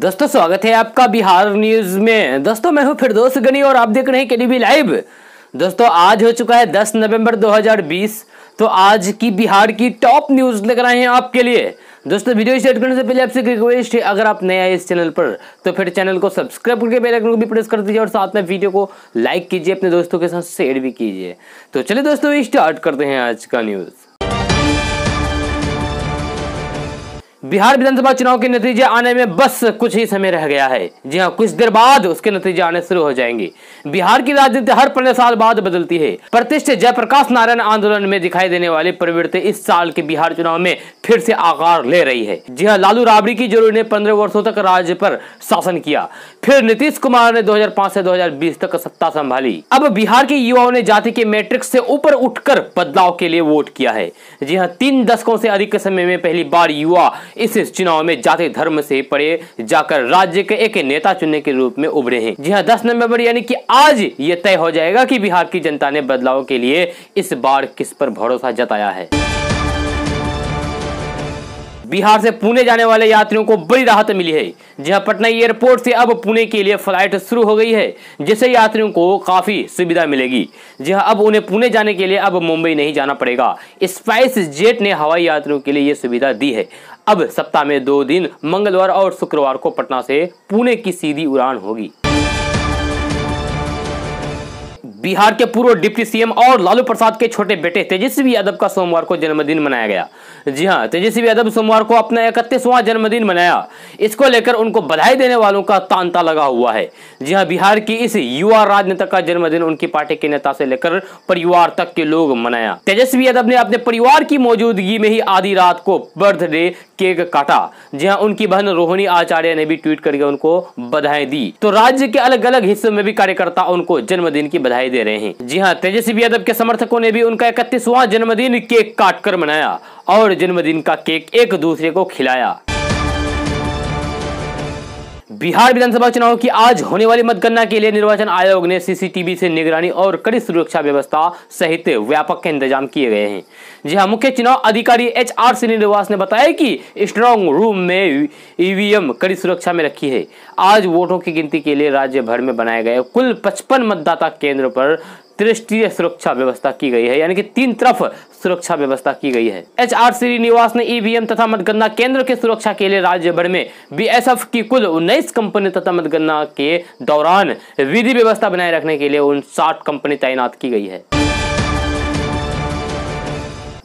दोस्तों स्वागत है आपका बिहार न्यूज में दोस्तों मैं हूं दोस्त गनी और आप देख रहे हैं डी लाइव दोस्तों आज हो चुका है 10 नवंबर 2020 तो आज की बिहार की टॉप न्यूज लेकर आए हैं आपके लिए दोस्तों वीडियो स्टार्ट करने से पहले आपसे एक रिक्वेस्ट है अगर आप नए आए इस चैनल पर तो फिर चैनल को सब्सक्राइब करके बेल आइकन को भी प्रेस कर दीजिए और साथ में वीडियो को लाइक कीजिए अपने दोस्तों के साथ शेयर भी कीजिए तो चलिए दोस्तों स्टार्ट करते हैं आज का न्यूज़ बिहार विधानसभा चुनाव के नतीजे आने में बस कुछ ही समय रह गया है जी हाँ कुछ देर बाद उसके नतीजे आने शुरू हो जाएंगे बिहार की राजनीति हर पंद्रह साल बाद बदलती है प्रतिष्ठित जयप्रकाश नारायण आंदोलन में दिखाई देने वाली प्रवृत्ति इस साल के बिहार चुनाव में फिर से आकार ले रही है जी हाँ लालू राबड़ी की जोड़ी ने पंद्रह वर्षो तक राज्य पर शासन किया फिर नीतीश कुमार ने दो से दो तक सत्ता संभाली अब बिहार के युवाओं ने जाति के मैट्रिक्स से ऊपर उठकर बदलाव के लिए वोट किया है जी हाँ तीन दशकों से अधिक समय में पहली बार युवा इस चुनाव में जाति धर्म से परे जाकर राज्य के एक नेता चुनने के रूप में उभरे हैं जी हाँ दस नवम्बर यानी कि आज ये तय हो जाएगा की बिहार की जनता ने बदलाव के लिए इस बार किस पर भरोसा जताया है बिहार से पुणे जाने वाले यात्रियों को बड़ी राहत मिली है जहां पटना एयरपोर्ट से अब पुणे के लिए फ्लाइट शुरू हो गई है जिससे यात्रियों को काफ़ी सुविधा मिलेगी जहां अब उन्हें पुणे जाने के लिए अब मुंबई नहीं जाना पड़ेगा स्पाइस जेट ने हवाई यात्रियों के लिए यह सुविधा दी है अब सप्ताह में दो दिन मंगलवार और शुक्रवार को पटना से पुणे की सीधी उड़ान होगी बिहार के पूर्व डिप्टी सीएम और लालू प्रसाद के छोटे बेटे तेजस्वी यादव का सोमवार को जन्मदिन मनाया गया जी हाँ तेजस्वी यादव सोमवार को अपना इकतीसवां जन्मदिन मनाया इसको लेकर उनको बधाई देने वालों का तांता लगा हुआ है जी हां बिहार की इस युवा राजनेता का जन्मदिन उनकी पार्टी के नेता से लेकर परिवार तक के लोग मनाया तेजस्वी यादव ने अपने परिवार की मौजूदगी में ही आधी रात को बर्थडे केक काटा जी हाँ उनकी बहन रोहिणी आचार्य ने भी ट्वीट करके उनको बधाई दी तो राज्य के अलग अलग हिस्सों में भी कार्यकर्ता उनको जन्मदिन की बधाई दे रहे हैं जी हाँ तेजस्वी यादव के समर्थकों ने भी उनका इकतीसवां जन्मदिन केक काट कर मनाया और जन्मदिन का केक एक दूसरे को खिलाया बिहार विधानसभा चुनाव की आज होने वाली मतगणना के लिए निर्वाचन आयोग ने सीसीटीवी से निगरानी और कड़ी सुरक्षा व्यवस्था सहित व्यापक इंतजाम किए गए हैं जी हाँ मुख्य चुनाव अधिकारी एच आर श्रीनिवास ने बताया कि स्ट्रांग रूम में ईवीएम कड़ी सुरक्षा में रखी है आज वोटों की गिनती के लिए राज्य भर में बनाए गए कुल पचपन मतदाता केंद्र पर त्रिष्टीय सुरक्षा व्यवस्था की गई है यानी कि तीन तरफ सुरक्षा व्यवस्था की गई है एच आर श्रीनिवास ने ईवीएम तथा मतगणना केंद्र के सुरक्षा के लिए राज्य भर में बीएसएफ की कुल उन्नीस कंपनी तथा मतगणना के दौरान विधि व्यवस्था बनाए रखने के लिए साठ कंपनी तैनात की गई है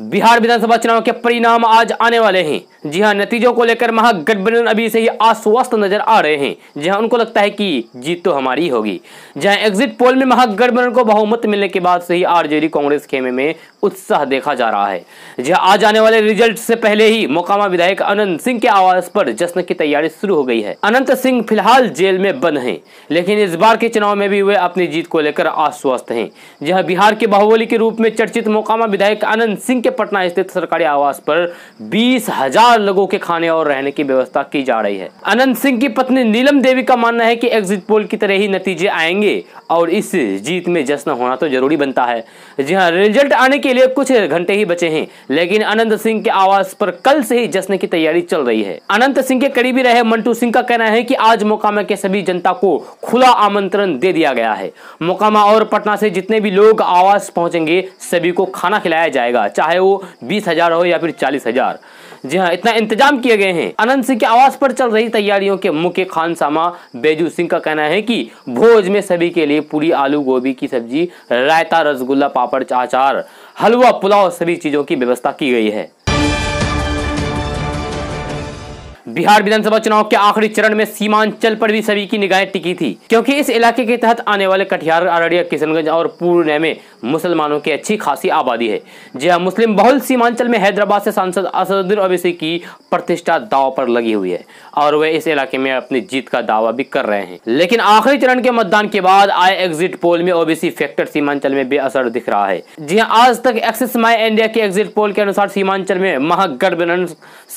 बिहार विधानसभा चुनाव के परिणाम आज आने वाले हैं जी हाँ नतीजों को लेकर महागठबंधन अभी से ही आश्वस्त नजर आ रहे हैं जहां उनको लगता है कि जीत तो हमारी होगी जहां एग्जिट पोल में महागठबंधन को बहुमत मिलने के बाद से ही आरजेडी कांग्रेस खेमे में उत्साह देखा जा रहा है जहां आज आने वाले रिजल्ट से पहले ही मोकामा विधायक अनंत सिंह के आवास पर जश्न की तैयारी शुरू हो गई है अनंत सिंह फिलहाल जेल में बंद है लेकिन इस बार के चुनाव में भी वे अपनी जीत को लेकर आश्वस्त है जहाँ बिहार के बाहुबली के रूप में चर्चित मोकामा विधायक अनंत सिंह के पटना स्थित सरकारी आवास पर बीस हजार लोगों के खाने और रहने की व्यवस्था की जा रही है अनंत सिंह की पत्नी नीलम देवी का मानना है कि एग्जिट पोल की तरह ही नतीजे आएंगे और इस जीत में जश्न होना तो जरूरी बनता है जी हाँ रिजल्ट आने के लिए कुछ घंटे ही बचे हैं लेकिन अनंत सिंह के आवास पर कल से ही जश्न की तैयारी चल रही है अनंत सिंह के करीबी रहे मंटू सिंह का कहना है की आज मोकामा के सभी जनता को खुला आमंत्रण दे दिया गया है मोकामा और पटना से जितने भी लोग आवास पहुंचेंगे सभी को खाना खिलाया जाएगा चाहे वो वो बीस हजार हो या फिर चालीस हजार जी हाँ इतना इंतजाम किए गए हैं अनंत सिंह के आवास पर चल रही तैयारियों के मुख्य खान सामा बेजू सिंह का कहना है कि भोज में सभी के लिए पूरी आलू गोभी की सब्जी रायता रसगुल्ला पापड़ अचार हलवा पुलाव सभी चीज़ों की व्यवस्था की गई है बिहार विधानसभा चुनाव के आखिरी चरण में सीमांचल पर भी सभी की निगाहें टिकी थी क्योंकि इस इलाके के तहत आने वाले कटिहार अररिया किशनगंज और पूर्णिया में मुसलमानों की अच्छी खासी आबादी है हाँ मुस्लिम बहुल सीमांचल में हैदराबाद से सांसद असदुद्दीन अवैसी की प्रतिष्ठा दाव पर लगी हुई है और वे इस इलाके में अपनी जीत का दावा भी कर रहे हैं लेकिन आखिरी चरण के मतदान के बाद आए एग्जिट पोल में ओबीसी फैक्टर सीमांचल में बेअसर दिख रहा है जी हाँ Aaj Tak Axis My India के एग्जिट पोल के अनुसार सीमांचल में महागठबंधन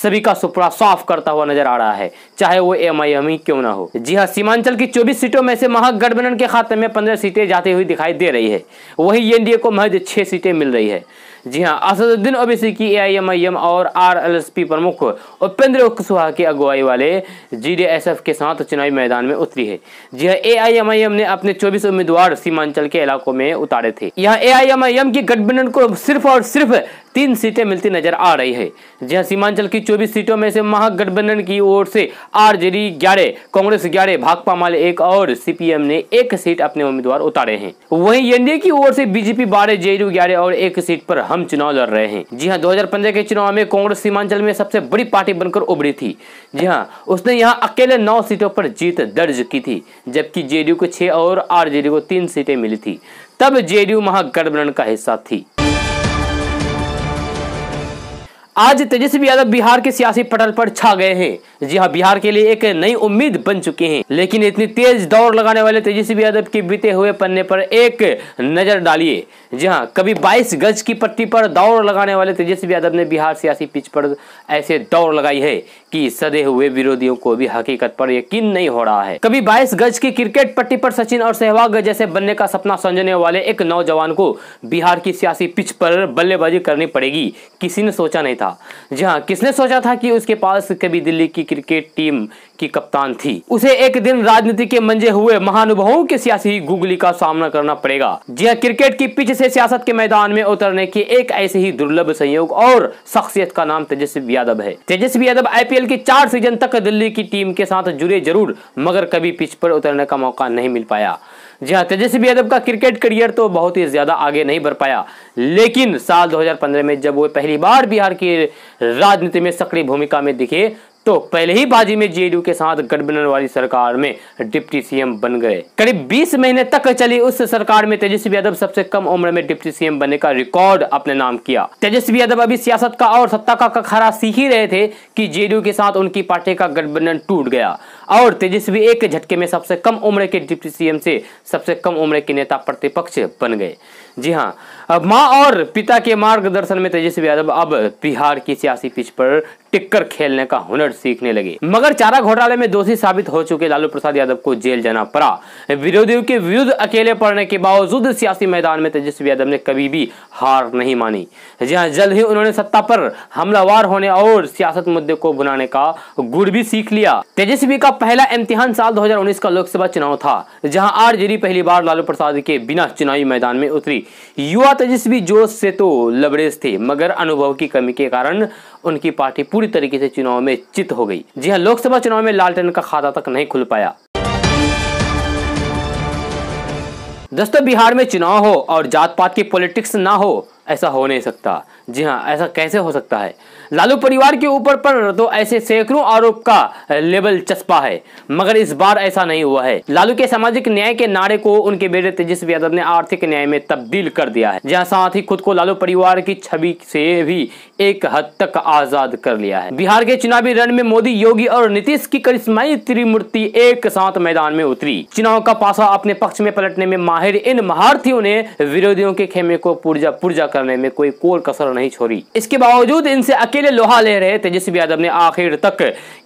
सभी का सुपड़ा साफ करता हुआ हुआ नजर आ रहा है चाहे वो एम आई क्यों ना हो जी हाँ सीमांचल की चौबीस सीटों में से महागठबंधन के खाते में पंद्रह सीटें जाती हुई दिखाई दे रही है वही एनडीए को महज छह सीटें मिल रही है जी हाँ असदुद्दीन ओबीसी की एआईएमआईएम और आरएलएसपी प्रमुख उपेंद्र कुशवाहा की अगुवाई वाले जीडीएसएफ के साथ चुनावी मैदान में उतरी है जी हाँ एआईएमआईएम ने अपने 24 उम्मीदवार सीमांचल के इलाकों में उतारे थे यहाँ एआईएमआईएम की गठबंधन को सिर्फ और सिर्फ तीन सीटें मिलती नजर आ रही है जहां सीमांचल की 24 सीटों में से महागठबंधन की ओर से आरजेडी 11, कांग्रेस 11, भाकपा माले एक और सीपीएम ने एक सीट अपने उम्मीदवार उतारे हैं वहीं एनडीए की ओर से बीजेपी 12, जेडीयू 11 और एक सीट पर हम चुनाव लड़ रहे हैं जी हाँ दो के चुनाव में कांग्रेस सीमांचल में सबसे बड़ी पार्टी बनकर उभरी थी जी हाँ उसने यहाँ अकेले नौ सीटों पर जीत दर्ज की थी जबकि जेडीयू को छह और आर को तीन सीटें मिली थी तब जेडीयू महागठबंधन का हिस्सा थी आज तेजस्वी यादव बिहार के सियासी पटल पर छा गए हैं जी हाँ बिहार के लिए एक नई उम्मीद बन चुके हैं लेकिन इतनी तेज दौड़ लगाने वाले तेजस्वी यादव के बीते हुए पन्ने पर एक नजर डालिए जी हाँ कभी 22 गज की पट्टी पर दौड़ लगाने वाले तेजस्वी यादव ने बिहार सियासी पिच पर ऐसे दौड़ लगाई है कि सदे हुए विरोधियों को भी हकीकत पर यकीन नहीं हो रहा है कभी बाईस गज की क्रिकेट पट्टी पर सचिन और सहवाग जैसे बनने का सपना समझने वाले एक नौजवान को बिहार की सियासी पिच पर बल्लेबाजी करनी पड़ेगी किसी ने सोचा नहीं था जी हाँ किसने सोचा था कि उसके पास कभी दिल्ली की क्रिकेट टीम की कप्तान थी उसे एक दिन राजनीति के मंजे हुए महानुभावों के सियासी गुगली का सामना करना पड़ेगा जी क्रिकेट की पिच से सियासत के मैदान में उतरने की एक ऐसे ही दुर्लभ संयोग और शख्सियत का नाम तेजस्वी यादव है तेजस्वी यादव आईपीएल के चार सीजन तक दिल्ली की टीम के साथ जुड़े जरूर मगर कभी पिच पर उतरने का मौका नहीं मिल पाया जी हाँ तेजस्वी यादव का क्रिकेट करियर तो बहुत ही ज़्यादा आगे नहीं बढ़ पाया लेकिन साल 2015 में जब वो पहली बार बिहार की राजनीति में सक्रिय भूमिका में दिखे तो पहले ही बाजी में जेडीयू के साथ गठबंधन वाली सरकार में डिप्टी सीएम बन गए करीब 20 महीने तक चली उस सरकार में तेजस्वी यादव सबसे कम उम्र में डिप्टी सीएम बनने का रिकॉर्ड अपने नाम किया तेजस्वी यादव अभी सियासत का और सत्ता का खरा सीख ही रहे थे कि जेडीयू के साथ उनकी पार्टी का गठबंधन टूट गया और तेजस्वी एक झटके में सबसे कम उम्र के डिप्टी सीएम से सबसे कम उम्र के नेता प्रतिपक्ष बन गए जी हाँ अब माँ और पिता के मार्गदर्शन में तेजस्वी यादव अब बिहार की सियासी पिच पर टिक्कर खेलने का हुनर सीखने लगे मगर चारा घोटाले में दोषी साबित हो चुके लालू प्रसाद यादव को जेल जाना पड़ा विरोधियों के विरुद्ध अकेले पड़ने के बावजूद सियासी मैदान में तेजस्वी यादव ने कभी भी हार नहीं मानी जी हाँ जल्द ही उन्होंने सत्ता पर हमलावार होने और सियासत मुद्दे को बुनाने का गुड़ भी सीख लिया तेजस्वी का पहला इम्तिहान साल 2019 का लोकसभा चुनाव था जहां आरजेडी पहली बार लालू प्रसाद के बिना चुनावी मैदान में उतरी युवा तेजस्वी जोश से तो लबरेज थे मगर अनुभव की कमी के कारण उनकी पार्टी पूरी तरीके से चुनाव में चित हो गई जी हां लोकसभा चुनाव में लालटेन का खाता तक नहीं खुल पाया दोस्तों बिहार में चुनाव हो और जात पात की पॉलिटिक्स ना हो ऐसा हो नहीं सकता जी हाँ ऐसा कैसे हो सकता है लालू परिवार के ऊपर पर तो ऐसे सैकड़ों आरोप का लेबल चस्पा है मगर इस बार ऐसा नहीं हुआ है लालू के सामाजिक न्याय के नारे को उनके बेटे तेजस्वी यादव ने आर्थिक न्याय में तब्दील कर दिया है जहाँ साथ ही खुद को लालू परिवार की छवि से भी एक हद तक आजाद कर लिया है बिहार के चुनावी रण में मोदी योगी और नीतीश की करिश्माई त्रिमूर्ति एक साथ मैदान में उतरी चुनाव का पासा अपने पक्ष में पलटने में माहिर इन महारथियों ने विरोधियों के खेमे को पुर्जा पुर्जा कर करने में कोई कोर कसर नहीं छोड़ी इसके बावजूद इनसे अकेले लोहा ले रहे तेजस्वी यादव ने आखिर तक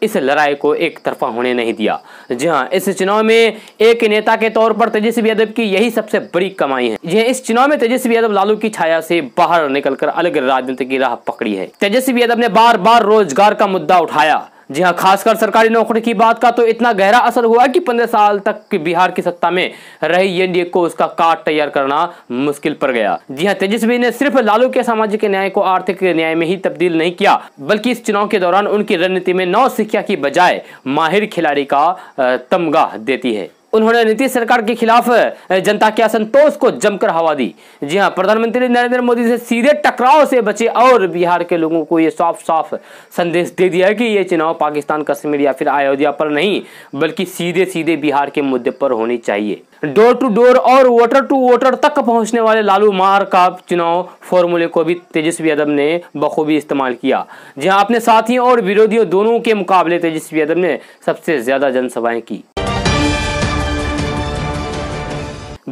इस लड़ाई को एक तरफा होने नहीं दिया जी हाँ इस चुनाव में एक नेता के तौर पर तेजस्वी यादव की यही सबसे बड़ी कमाई है जी हाँ, इस चुनाव में तेजस्वी यादव लालू की छाया से बाहर निकलकर अलग राजनीति की राह पकड़ी है तेजस्वी यादव ने बार बार रोजगार का मुद्दा उठाया जी हाँ खासकर सरकारी नौकरी की बात का तो इतना गहरा असर हुआ कि पंद्रह साल तक बिहार की सत्ता में रही एनडीए को उसका कार्ड तैयार करना मुश्किल पड़ गया जी हाँ तेजस्वी ने सिर्फ लालू के सामाजिक न्याय को आर्थिक न्याय में ही तब्दील नहीं किया बल्कि इस चुनाव के दौरान उनकी रणनीति में नौ सिक्ख्या की बजाय माहिर खिलाड़ी का तमगाह देती है उन्होंने नीतीश सरकार के खिलाफ जनता के असंतोष को जमकर हवा दी जी हाँ प्रधानमंत्री नरेंद्र मोदी से सीधे टकराव से बचे और बिहार के लोगों को यह साफ साफ संदेश दे दिया है कि यह चुनाव पाकिस्तान कश्मीर या फिर अयोध्या पर नहीं बल्कि सीधे सीधे बिहार के मुद्दे पर होनी चाहिए डोर टू डोर और वोटर टू वोटर तक पहुंचने वाले लालू मार का चुनाव फॉर्मूले को भी तेजस्वी यादव ने बखूबी इस्तेमाल किया जहां अपने साथियों और विरोधियों दोनों के मुकाबले तेजस्वी यादव ने सबसे ज्यादा जनसभाएं की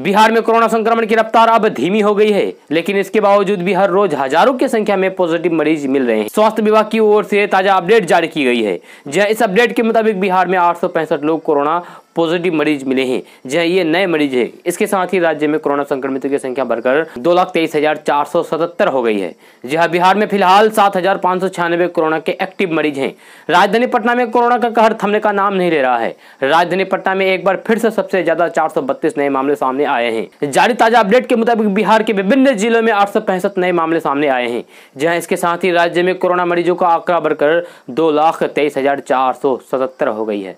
बिहार में कोरोना संक्रमण की रफ्तार अब धीमी हो गई है लेकिन इसके बावजूद भी हर रोज हजारों की संख्या में पॉजिटिव मरीज मिल रहे हैं स्वास्थ्य विभाग की ओर से ताजा अपडेट जारी की गई है जहां इस अपडेट के मुताबिक बिहार में आठ लोग कोरोना पॉजिटिव मरीज मिले हैं जहाँ ये नए मरीज है इसके साथ ही राज्य में कोरोना संक्रमितों की संख्या बढ़कर दो लाख तेईस हजार चार सौ सतहत्तर हो गई है जहाँ बिहार में फिलहाल सात हजार सौ छियानवे कोरोना के एक्टिव मरीज हैं राजधानी पटना में कोरोना का कहर थमने का नाम नहीं ले रहा है राजधानी पटना में एक बार फिर से सबसे ज्यादा चार नए मामले सामने आए हैं जारी ताजा अपडेट के मुताबिक बिहार के विभिन्न जिलों में आठ नए मामले सामने आए हैं जहाँ इसके साथ ही राज्य में कोरोना मरीजों का आंकड़ा बढ़कर दो लाख तेईस हजार चार सौ सतहत्तर हो गई है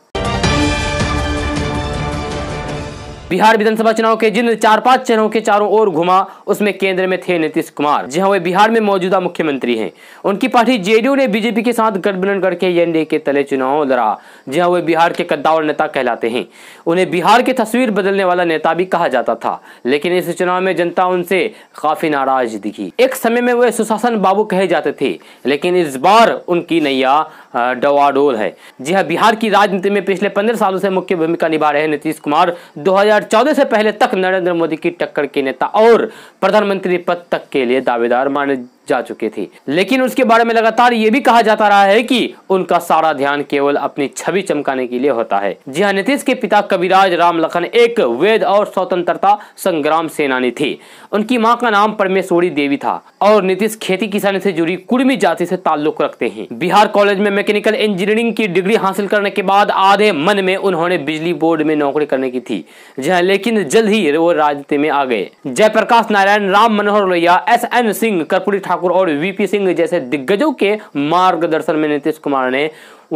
बिहार विधानसभा चुनाव के जिन चार पांच चरणों के चारों ओर घुमा उसमें केंद्र में थे नीतीश कुमार जहां वे बिहार में मौजूदा मुख्यमंत्री हैं उनकी पार्टी जेडीयू ने बीजेपी के साथ गठबंधन करके एनडीए के तले चुनाव लड़ा जहां वे बिहार के कद्दावर नेता कहलाते हैं उन्हें बिहार की तस्वीर बदलने वाला नेता भी कहा जाता था लेकिन इस चुनाव में जनता उनसे काफी नाराज दिखी एक समय में वे सुशासन बाबू कहे जाते थे लेकिन इस बार उनकी नैया डवाडोल है जी हाँ बिहार की राजनीति में पिछले पंद्रह सालों से मुख्य भूमिका निभा रहे नीतीश कुमार 2014 से पहले तक नरेंद्र मोदी की टक्कर के नेता और प्रधानमंत्री पद तक के लिए दावेदार माने जा चुकी थी लेकिन उसके बारे में लगातार ये भी कहा जाता रहा है कि उनका सारा ध्यान केवल अपनी छवि चमकाने के लिए होता है जी हाँ नीतीश के पिता कविराज राम लखन एक वेद और स्वतंत्रता संग्राम सेनानी थी उनकी माँ का नाम परमेश्वरी देवी था और नीतीश खेती किसानी से जुड़ी कुर्मी जाति से ताल्लुक रखते हैं बिहार कॉलेज में मैकेनिकल इंजीनियरिंग की डिग्री हासिल करने के बाद आधे मन में उन्होंने बिजली बोर्ड में नौकरी करने की थी जी लेकिन जल्द ही वो राजनीति में आ गए जयप्रकाश नारायण राम मनोहर लोहिया एस एन सिंह कर्पूरी ठाकुर और वीपी सिंह जैसे दिग्गजों के मार्गदर्शन में नीतीश कुमार ने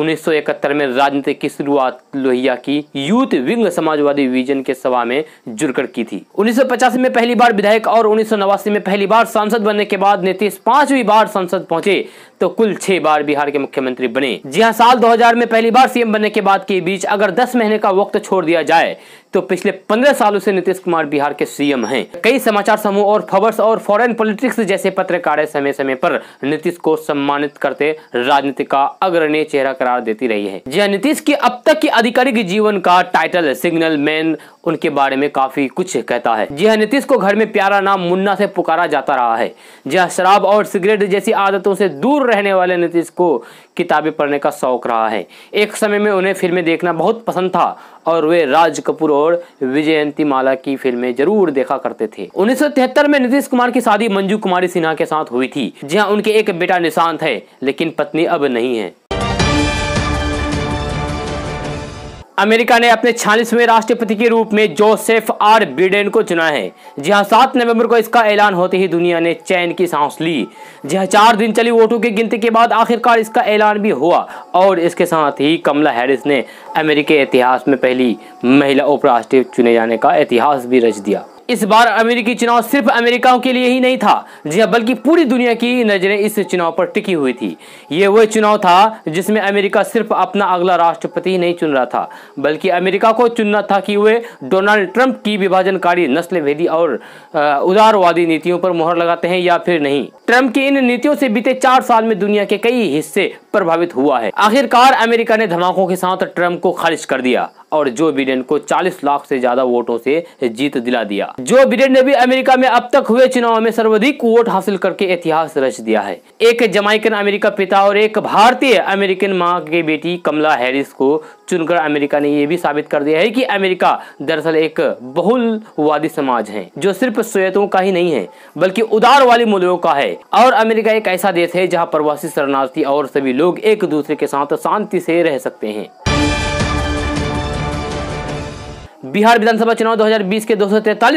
1971 में राजनीति की शुरुआत लोहिया की यूथ विंग समाजवादी विजन के सभा में जुड़कर की थी उन्नीस में पहली बार विधायक और उन्नीस में पहली बार सांसद बनने के बाद नीतीश पांचवी बार संसद पहुंचे तो कुल छह बार बिहार के मुख्यमंत्री बने जी हाँ साल 2000 में पहली बार सीएम बनने के बाद के बीच अगर 10 महीने का वक्त छोड़ दिया जाए तो पिछले 15 सालों से नीतीश कुमार बिहार के सीएम हैं कई समाचार समूह और खबर्स और फॉरेन पॉलिटिक्स जैसे पत्रकार समय समय पर नीतीश को सम्मानित करते राजनीति का अग्रणी चेहरा कर करार देती रही है जी हाँ, नीतीश की अब तक की आधिकारिक जीवन का टाइटल सिग्नल मैन उनके बारे में काफी कुछ कहता है जी हाँ, नीतीश को घर में प्यारा नाम मुन्ना से पुकारा जाता रहा है जी हाँ, शराब और सिगरेट जैसी आदतों से दूर रहने वाले नीतीश को किताबें पढ़ने का शौक रहा है एक समय में उन्हें फिल्में देखना बहुत पसंद था और वे राज कपूर और विजयंती माला की फिल्में जरूर देखा करते थे उन्नीस में नीतीश कुमार की शादी मंजू कुमारी सिन्हा के साथ हुई थी जहां उनके एक बेटा निशांत है लेकिन पत्नी अब नहीं है अमेरिका ने अपने छियालीसवें राष्ट्रपति के रूप में जोसेफ आर बिडेन को चुना है जी हाँ सात नवंबर को इसका ऐलान होते ही दुनिया ने चैन की सांस ली जी हाँ चार दिन चली वोटों की गिनती के बाद आखिरकार इसका ऐलान भी हुआ और इसके साथ ही कमला हैरिस ने अमेरिकी इतिहास में पहली महिला उपराष्ट्रपति चुने जाने का इतिहास भी रच दिया इस बार अमेरिकी चुनाव सिर्फ अमेरिका के लिए ही नहीं था जी हाँ बल्कि पूरी दुनिया की नजरें इस चुनाव पर टिकी हुई थी ये वह चुनाव था जिसमें अमेरिका सिर्फ अपना अगला राष्ट्रपति नहीं चुन रहा था बल्कि अमेरिका को चुनना था कि वे डोनाल्ड ट्रंप की विभाजनकारी नस्लभेदी और उदारवादी नीतियों पर मोहर लगाते हैं या फिर नहीं ट्रंप की इन नीतियों से बीते चार साल में दुनिया के कई हिस्से प्रभावित हुआ है आखिरकार अमेरिका ने धमाकों के साथ ट्रंप को खारिज कर दिया और जो बिडेन को 40 लाख से ज्यादा वोटों से जीत दिला दिया जो बिडेन ने भी अमेरिका में अब तक हुए चुनाव में सर्वाधिक वोट हासिल करके इतिहास रच दिया है एक जमाइकन अमेरिका पिता और एक भारतीय अमेरिकन माँ की बेटी कमला हैरिस को चुनकर अमेरिका ने यह भी साबित कर दिया है कि अमेरिका दरअसल एक बहुलवादी समाज है जो सिर्फ सोवियतों का ही नहीं है बल्कि उदार वाले मूल्यों का है और अमेरिका एक ऐसा देश है जहाँ प्रवासी शरणार्थी और सभी लोग एक दूसरे के साथ शांति से रह सकते हैं बिहार विधानसभा चुनाव 2020 के दो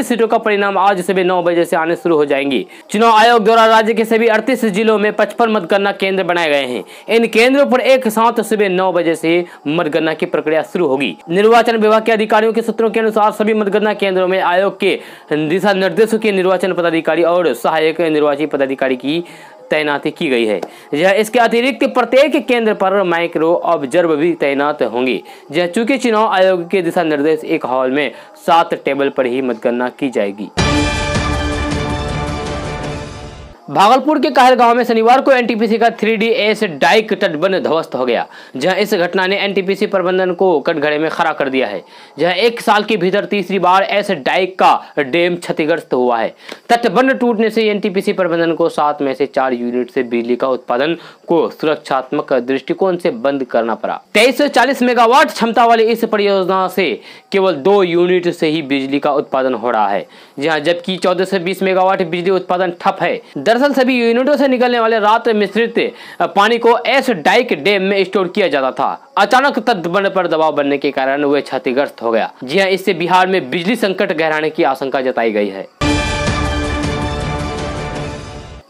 सीटों का परिणाम आज सुबह नौ बजे से आने शुरू हो जाएंगी चुनाव आयोग द्वारा राज्य के सभी 38 जिलों में 55 मतगणना केंद्र बनाए गए हैं इन केंद्रों पर एक साथ सुबह नौ बजे से मतगणना की प्रक्रिया शुरू होगी निर्वाचन विभाग के अधिकारियों के सूत्रों के अनुसार सभी मतगणना केंद्रों में आयोग के दिशा निर्देशों के निर्वाचन पदाधिकारी और सहायक निर्वाची पदाधिकारी की तैनाती की गई है यह इसके अतिरिक्त प्रत्येक केंद्र पर माइक्रो ऑब्जर्व भी तैनात होंगे यह चूंकि चुनाव आयोग के दिशा निर्देश एक हॉल में सात टेबल पर ही मतगणना की जाएगी भागलपुर के कहलगांव में शनिवार को एनटीपीसी का 3DS डाइक तटबंध ध्वस्त हो गया जहां इस घटना ने एनटीपीसी प्रबंधन को कटघरे में खड़ा कर दिया है जहां एक साल के भीतर तीसरी बार एस डाइक का डैम क्षतिग्रस्त हुआ है तटबंध टूटने से एनटीपीसी प्रबंधन को सात में से चार यूनिट से बिजली का उत्पादन को सुरक्षात्मक दृष्टिकोण से बंद करना पड़ा तेईस मेगावाट क्षमता वाली इस परियोजना से केवल दो यूनिट से ही बिजली का उत्पादन हो रहा है जहाँ जबकि चौदह से बीस मेगावाट बिजली उत्पादन ठप है दर दरअसल सभी यूनिटों से निकलने वाले रात मिश्रित पानी को एस डाइक डैम में स्टोर किया जाता था अचानक तटबंध पर दबाव बनने के कारण वह क्षतिग्रस्त हो गया जी हाँ इससे बिहार में बिजली संकट गहराने की आशंका जताई गई है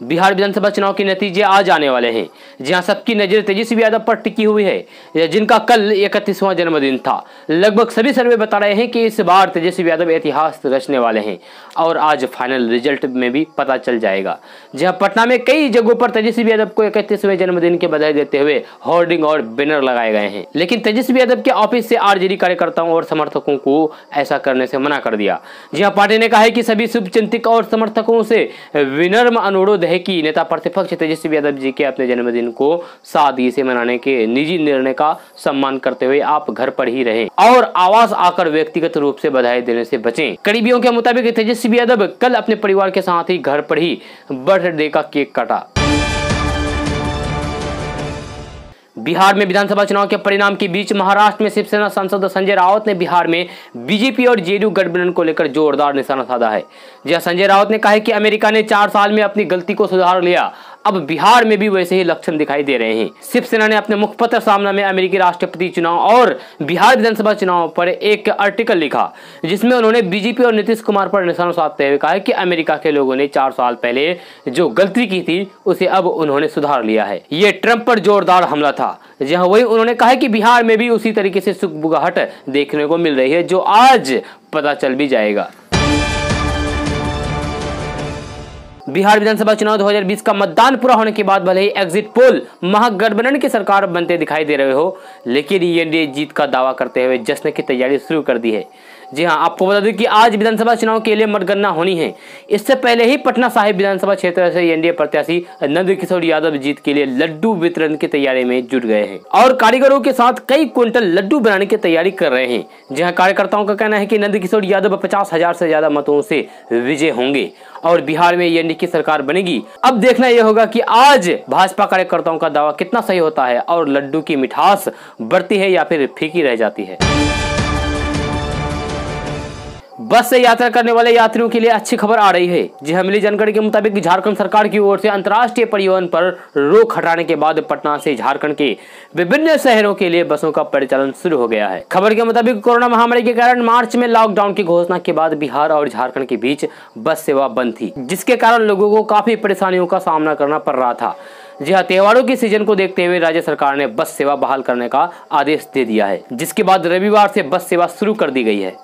बिहार विधानसभा चुनाव के नतीजे आज आने वाले हैं जहां सबकी नजर तेजस्वी यादव पर टिकी हुई है जिनका कल इकतीसवां जन्मदिन था लगभग सभी सर्वे बता रहे हैं कि इस बार तेजस्वी यादव इतिहास रचने वाले हैं और आज फाइनल रिजल्ट में भी पता चल जाएगा जहां पटना में कई जगहों पर तेजस्वी यादव को इकतीसवें जन्मदिन की बधाई देते हुए होर्डिंग और बैनर लगाए गए हैं लेकिन तेजस्वी यादव के ऑफिस से आर कार्यकर्ताओं और समर्थकों को ऐसा करने से मना कर दिया जी पार्टी ने कहा है कि सभी शुभ और समर्थकों से विनर्म अनुरोध है है कि नेता प्रतिपक्ष तेजस्वी यादव जी के अपने जन्मदिन को सादगी से मनाने के निजी निर्णय का सम्मान करते हुए आप घर पर ही रहें और आवास आकर व्यक्तिगत रूप से बधाई देने से बचें करीबियों के मुताबिक तेजस्वी यादव कल अपने परिवार के साथ ही घर पर ही बर्थडे का केक काटा बिहार में विधानसभा चुनाव के परिणाम के बीच महाराष्ट्र में शिवसेना सांसद संजय रावत ने बिहार में बीजेपी और जेडीयू गठबंधन को लेकर जोरदार निशाना साधा है यह संजय राउत ने कहा कि अमेरिका ने चार साल में अपनी गलती को सुधार लिया अब बिहार में भी वैसे ही लक्षण दिखाई दे रहे हैं शिवसेना ने अपने मुखपत्र सामना में अमेरिकी राष्ट्रपति चुनाव और बिहार विधानसभा चुनाव पर एक आर्टिकल लिखा जिसमें उन्होंने बीजेपी और नीतीश कुमार पर निशाना साधते हुए कहा कि अमेरिका के लोगों ने चार साल पहले जो गलती की थी उसे अब उन्होंने सुधार लिया है ये ट्रंप पर जोरदार हमला था जहाँ वही उन्होंने कहा कि बिहार में भी उसी तरीके से सुखबुगाहट देखने को मिल रही है जो आज पता चल भी जाएगा बिहार विधानसभा चुनाव 2020 का मतदान पूरा होने के बाद भले ही एग्जिट पोल महागठबंधन की सरकार बनते दिखाई दे रहे हो लेकिन यूएनडीए जीत का दावा करते हुए जश्न की तैयारी शुरू कर दी है जी हाँ आपको बता दूं कि आज विधानसभा चुनाव के लिए मतगणना होनी है इससे पहले ही पटना साहिब विधानसभा क्षेत्र से एनडीए प्रत्याशी नंद किशोर यादव जीत के लिए लड्डू वितरण की तैयारी में जुट गए हैं और कारीगरों के साथ कई क्विंटल लड्डू बनाने की तैयारी कर रहे हैं जहाँ कार्यकर्ताओं का कहना है की नंद किशोर यादव पचास हजार से ज्यादा मतों से विजय होंगे और बिहार में एनडीए की सरकार बनेगी अब देखना यह होगा की आज भाजपा कार्यकर्ताओं का दावा कितना सही होता है और लड्डू की मिठास बढ़ती है या फिर फीकी रह जाती है बस से यात्रा करने वाले यात्रियों के लिए अच्छी खबर आ रही है जी मिली जानकारी के मुताबिक झारखंड सरकार की ओर से अंतर्राष्ट्रीय परिवहन पर रोक हटाने के बाद पटना से झारखंड के विभिन्न शहरों के लिए बसों का परिचालन शुरू हो गया है खबर के मुताबिक कोरोना महामारी के कारण मार्च में लॉकडाउन की घोषणा के बाद बिहार और झारखण्ड के बीच बस सेवा बंद थी जिसके कारण लोगों को काफी परेशानियों का सामना करना पड़ रहा था जी हाँ त्योहारों के सीजन को देखते हुए राज्य सरकार ने बस सेवा बहाल करने का आदेश दे दिया है जिसके बाद रविवार से बस सेवा शुरू कर दी गई है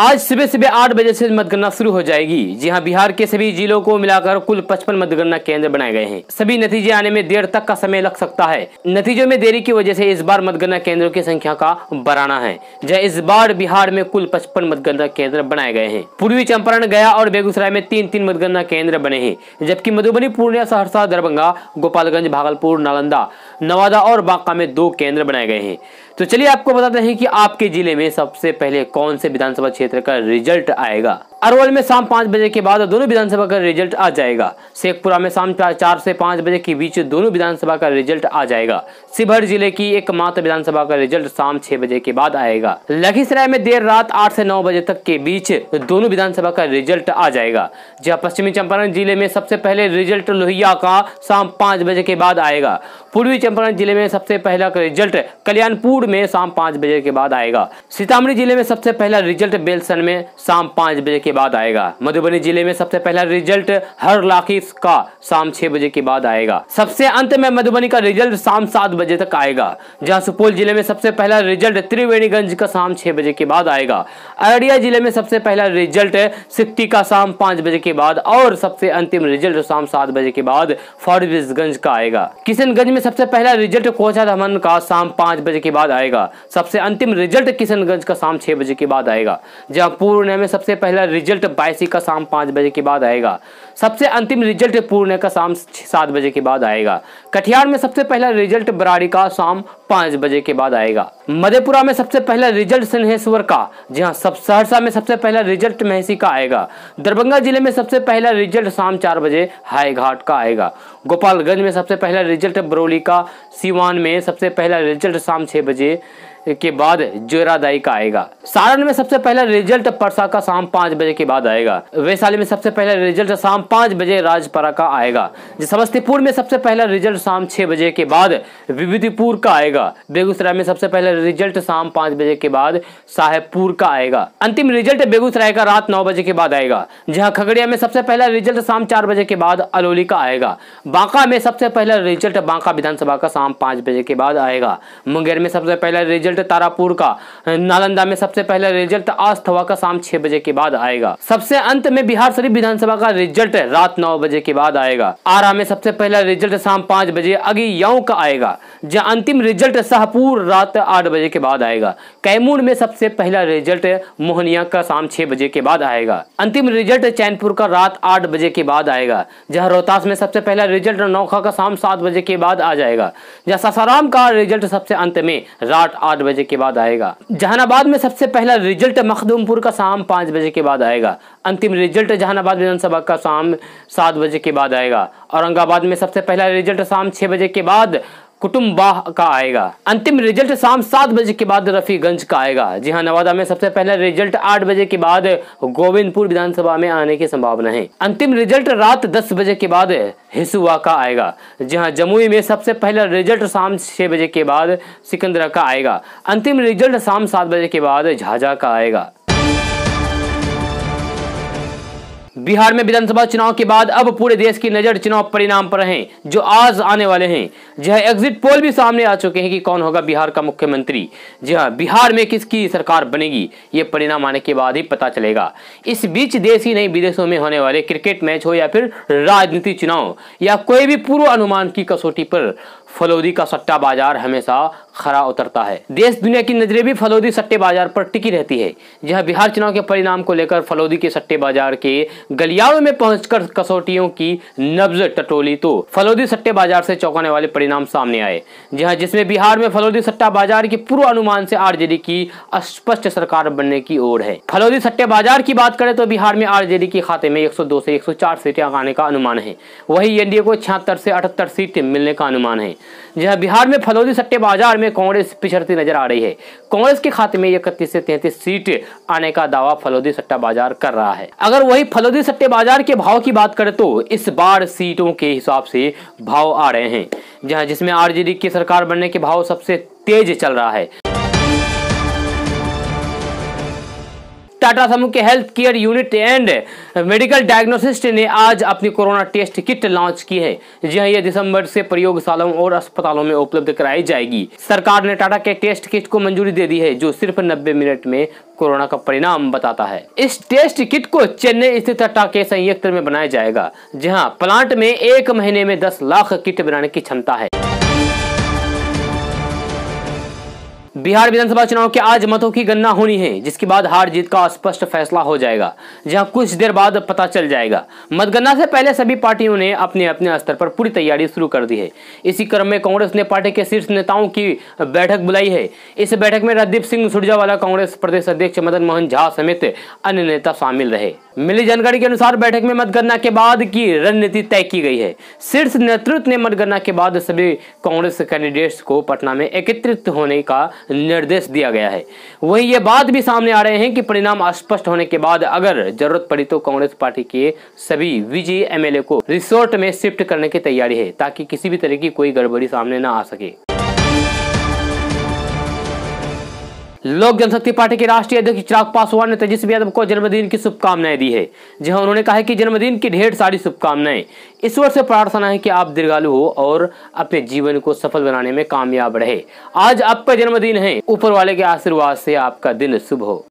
आज सुबह सुबह आठ बजे से मतगणना शुरू हो जाएगी जी हाँ बिहार के सभी जिलों को मिलाकर कुल पचपन मतगणना केंद्र बनाए गए हैं सभी नतीजे आने में देर तक का समय लग सकता है नतीजों में देरी की वजह से इस बार मतगणना केंद्रों की संख्या का बढ़ाना है जहाँ इस बार बिहार में कुल पचपन मतगणना केंद्र बनाए गए हैं पूर्वी चंपारण गया और बेगूसराय में तीन तीन मतगणना केंद्र बने हैं जबकि मधुबनी पूर्णिया सहरसा दरभंगा गोपालगंज भागलपुर नालंदा नवादा और बांका में दो केंद्र बनाए गए हैं तो चलिए आपको बताते हैं कि आपके जिले में सबसे पहले कौन से विधानसभा क्षेत्र का रिजल्ट आएगा अरवल में शाम पाँच बजे के बाद दोनों विधानसभा का रिजल्ट आ जाएगा शेखपुरा में शाम चार से पाँच बजे के बीच दोनों विधानसभा का रिजल्ट आ जाएगा शिवहर जिले की एकमात्र विधानसभा का रिजल्ट शाम छह बजे के बाद आएगा लखीसराय में देर रात आठ से नौ बजे तक के बीच दोनों विधानसभा का रिजल्ट आ जाएगा जहाँ पश्चिमी चंपारण जिले में सबसे पहले रिजल्ट लोहिया का शाम पाँच बजे के बाद आएगा पूर्वी चंपारण जिले में सबसे पहला रिजल्ट कल्याणपुर में शाम पाँच बजे के बाद आएगा सीतामढ़ी जिले में सबसे पहला रिजल्ट बेलसन में शाम पाँच बजे के बाद आएगा मधुबनी जिले में सबसे पहला रिजल्ट हर लाखी का शाम छह बजे के बाद आएगा सबसे अंत में मधुबनी का रिजल्ट शाम सात बजे तक आएगा जहाँ सुपौल जिले में सबसे पहला रिजल्ट त्रिवेणीगंज का शाम छह बजे के बाद आएगा अररिया जिले में सबसे पहला रिजल्ट सिक्टी का शाम पाँच बजे के बाद और सबसे अंतिम रिजल्ट शाम सात बजे के बाद फॉरबिसगंज का आएगा किशनगंज में सबसे पहला रिजल्ट कोचा दमन का शाम पाँच बजे के बाद आएगा सबसे अंतिम रिजल्ट किशनगंज का शाम छः बजे के बाद आएगा जहां पूर्णिया में सबसे पहला रिजल्ट बायसी का शाम पाँच बजे के बाद आएगा सबसे अंतिम रिजल्ट पूर्ण का शाम सात बजे के बाद आएगा कटिहार में सबसे पहला रिजल्ट बराड़ी का शाम पाँच बजे के बाद आएगा मधेपुरा में सबसे पहला रिजल्ट सिन्हेश्वर का जी हाँ सब सहरसा में सबसे पहला रिजल्ट महसी का आएगा दरभंगा जिले में सबसे पहला रिजल्ट शाम चार बजे हाईघाट का आएगा गोपालगंज में सबसे पहला रिजल्ट बरौली का सीवान में सबसे पहला रिजल्ट शाम छः बजे के बाद जोरादाई का आएगा सारण में सबसे पहला रिजल्ट परसा का शाम पांच बजे के बाद आएगा वैशाली में सबसे पहला रिजल्ट शाम पांच बजे राजपरा का आएगा समस्तीपुर में सबसे पहला रिजल्ट शाम छह बजे के बाद विभूतिपुर का आएगा बेगूसराय में सबसे पहला रिजल्ट शाम पांच बजे के बाद साहेबपुर का आएगा अंतिम रिजल्ट बेगूसराय का रात नौ बजे के बाद आएगा जहाँ खगड़िया में सबसे पहला रिजल्ट शाम चार बजे के बाद अलोली का आएगा बांका में सबसे पहला रिजल्ट बांका विधानसभा का शाम पांच बजे के बाद आएगा मुंगेर में सबसे पहला रिजल्ट रिजल्ट तारापुर का नालंदा में सबसे पहला रिजल्ट आस्थवा का शाम छह बजे के बाद आएगा सबसे अंत में बिहार शरीफ विधानसभा का रिजल्ट रात नौ बजे के बाद आएगा आरा में सबसे पहला रिजल्ट शाम पाँच बजे अगियाओं का आएगा जहाँ अंतिम रिजल्ट शाहपुर रात आठ बजे के बाद आएगा कैमूर में सबसे पहला रिजल्ट मोहनिया का शाम छह बजे के बाद आएगा अंतिम रिजल्ट चैनपुर का रात आठ बजे के बाद आएगा जहाँ रोहतास में सबसे पहला रिजल्ट नौखा का शाम सात बजे के बाद आ जाएगा जहाँ सासाराम का रिजल्ट सबसे अंत में रात आठ बजे के बाद आएगा जहानाबाद में सबसे पहला रिजल्ट मखदुमपुर का शाम पांच बजे के बाद आएगा अंतिम रिजल्ट जहानाबाद विधानसभा का शाम सात बजे के बाद आएगा औरंगाबाद में सबसे पहला रिजल्ट शाम छह बजे के बाद कुटुम्बाह का आएगा अंतिम रिजल्ट शाम सात बजे के बाद रफीगंज का आएगा जी हाँ नवादा में सबसे पहले रिजल्ट आठ बजे के बाद गोविंदपुर विधानसभा में आने की संभावना है अंतिम रिजल्ट रात दस बजे के बाद हिसुआ का आएगा जी हाँ जमुई में सबसे पहला रिजल्ट शाम छह बजे के बाद सिकंदरा का आएगा अंतिम रिजल्ट शाम सात बजे के बाद झाझा का आएगा बिहार में विधानसभा चुनाव के बाद अब पूरे देश की नजर चुनाव परिणाम पर है जो आज आने वाले हैं जी हाँ एग्जिट पोल भी सामने आ चुके हैं कि कौन होगा बिहार का मुख्यमंत्री जी हाँ बिहार में किसकी सरकार बनेगी ये परिणाम आने के बाद ही पता चलेगा इस बीच देश ही नहीं विदेशों में होने वाले क्रिकेट मैच हो या फिर राजनीति चुनाव या कोई भी पूर्व अनुमान की कसौटी पर फलौदी का सट्टा बाजार हमेशा खरा उतरता है देश दुनिया की नजरें भी फलौदी सट्टे बाजार पर टिकी रहती है जहां बिहार चुनाव के परिणाम को लेकर फलौदी के सट्टे बाजार के गलियारों में पहुंचकर कसौटियों की नब्ज टटोली तो फलौदी सट्टे बाजार से चौंकाने वाले परिणाम सामने आए जहां जिसमें बिहार में फलौदी सट्टा बाजार के पूर्व अनुमान से आरजेडी की स्पष्ट सरकार बनने की ओर है फलौदी सट्टे बाजार की बात करें तो बिहार में आरजेडी के खाते में एक से 104 सीटें आने का अनुमान है वही एनडीए को छिहत्तर से अठहत्तर सीटें मिलने का अनुमान है जहां बिहार में फलौदी सट्टे बाजार में कांग्रेस पिछड़ती नजर आ रही है कांग्रेस के खाते में इकतीस से तैतीस सीट आने का दावा फलौदी सट्टा बाजार कर रहा है अगर वही फलौदी सट्टे बाजार के भाव की बात करें तो इस बार सीटों के हिसाब से भाव आ रहे हैं जहाँ जिसमें आरजेडी की सरकार बनने के भाव सबसे तेज चल रहा है टाटा समूह के health care unit and medical diagnostics ने आज अपनी कोरोना टेस्ट किट लॉन्च की है जी हाँ ये दिसंबर से प्रयोगशालाओं और अस्पतालों में उपलब्ध कराई जाएगी सरकार ने टाटा के टेस्ट किट को मंजूरी दे दी है जो सिर्फ 90 मिनट में कोरोना का परिणाम बताता है इस टेस्ट किट को चेन्नई स्थित टाटा के संयंत्र में बनाया जाएगा जहाँ प्लांट में एक महीने में दस लाख किट बनाने की क्षमता है बिहार विधानसभा चुनाव के आज मतों की गणना होनी है जिसके बाद हार जीत का स्पष्ट फैसला हो जाएगा जहां कुछ देर बाद पता चल जाएगा मतगणना से पहले सभी पार्टियों ने अपने अपने स्तर पर पूरी तैयारी शुरू कर दी है इसी क्रम में कांग्रेस ने पार्टी के शीर्ष नेताओं की बैठक बुलाई है इस बैठक में रणदीप सिंह सुरजावाला कांग्रेस प्रदेश अध्यक्ष मदन मोहन झा समेत अन्य नेता शामिल रहे मिली जानकारी के अनुसार बैठक में मतगणना के बाद की रणनीति तय की गई है शीर्ष नेतृत्व ने मतगणना के बाद सभी कांग्रेस कैंडिडेट्स को पटना में एकत्रित होने का निर्देश दिया गया है वहीं ये बात भी सामने आ रहे हैं कि परिणाम स्पष्ट होने के बाद अगर जरूरत पड़ी तो कांग्रेस पार्टी के सभी विजयी एमएलए को रिसोर्ट में शिफ्ट करने की तैयारी है ताकि किसी भी तरह की कोई गड़बड़ी सामने न आ सके लोक जनशक्ति पार्टी के राष्ट्रीय अध्यक्ष चिराग पासवान ने तेजस्वी यादव को जन्मदिन की शुभकामनाएं दी है जहां उन्होंने कहा कि जन्मदिन की ढेर सारी शुभकामनाएं ईश्वर से प्रार्थना है कि आप दीर्घालु हो और अपने जीवन को सफल बनाने में कामयाब रहे आज आपका जन्मदिन है ऊपर वाले के आशीर्वाद से आपका दिन शुभ हो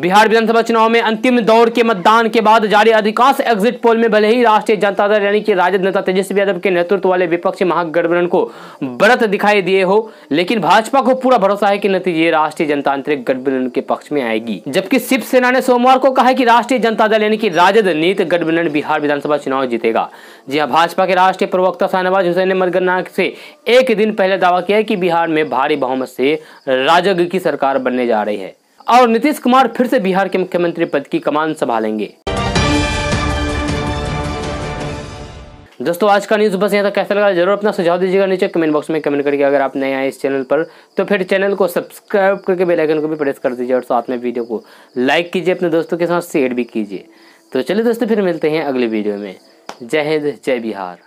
बिहार विधानसभा चुनाव में अंतिम दौर के मतदान के बाद जारी अधिकांश एग्जिट पोल में भले ही राष्ट्रीय जनता दल यानी कि राजद नेता तेजस्वी यादव के नेतृत्व वाले विपक्षी महागठबंधन को बढ़त दिखाई दिए हो लेकिन भाजपा को पूरा भरोसा है कि नतीजे राष्ट्रीय जनतांत्रिक गठबंधन के पक्ष में आएगी जबकि शिवसेना ने सोमवार को कहा कि राष्ट्रीय जनता दल यानी कि राजद नीत गठबंधन बिहार विधानसभा चुनाव जीतेगा जी हाँ भाजपा के राष्ट्रीय प्रवक्ता शाहनवाज हुसैन ने मतगणना से एक दिन पहले दावा किया कि बिहार में भारी बहुमत से राजग की सरकार बनने जा रही है और नीतीश कुमार फिर से बिहार के मुख्यमंत्री पद की कमान संभालेंगे दोस्तों आज का न्यूज़ बस यहाँ तक कैसा लगा जरूर अपना सुझाव दीजिएगा नीचे कमेंट बॉक्स में कमेंट करके अगर आप नए आए इस चैनल पर तो फिर चैनल को सब्सक्राइब करके बेल आइकन को भी प्रेस कर दीजिए और साथ में वीडियो को लाइक कीजिए अपने दोस्तों के साथ शेयर भी कीजिए तो चलिए दोस्तों फिर मिलते हैं अगले वीडियो में जय हिंद जय बिहार